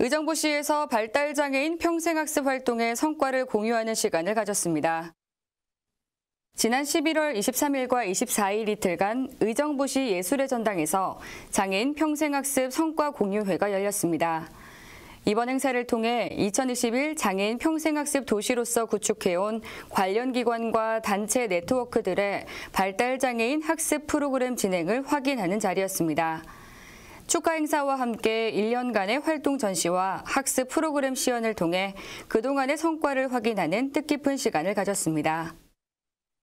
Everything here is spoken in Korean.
의정부시에서 발달장애인 평생학습 활동의 성과를 공유하는 시간을 가졌습니다. 지난 11월 23일과 24일 이틀간 의정부시 예술의 전당에서 장애인 평생학습 성과 공유회가 열렸습니다. 이번 행사를 통해 2021 장애인 평생학습 도시로서 구축해온 관련 기관과 단체 네트워크들의 발달장애인 학습 프로그램 진행을 확인하는 자리였습니다. 축하 행사와 함께 1년간의 활동 전시와 학습 프로그램 시연을 통해 그동안의 성과를 확인하는 뜻깊은 시간을 가졌습니다.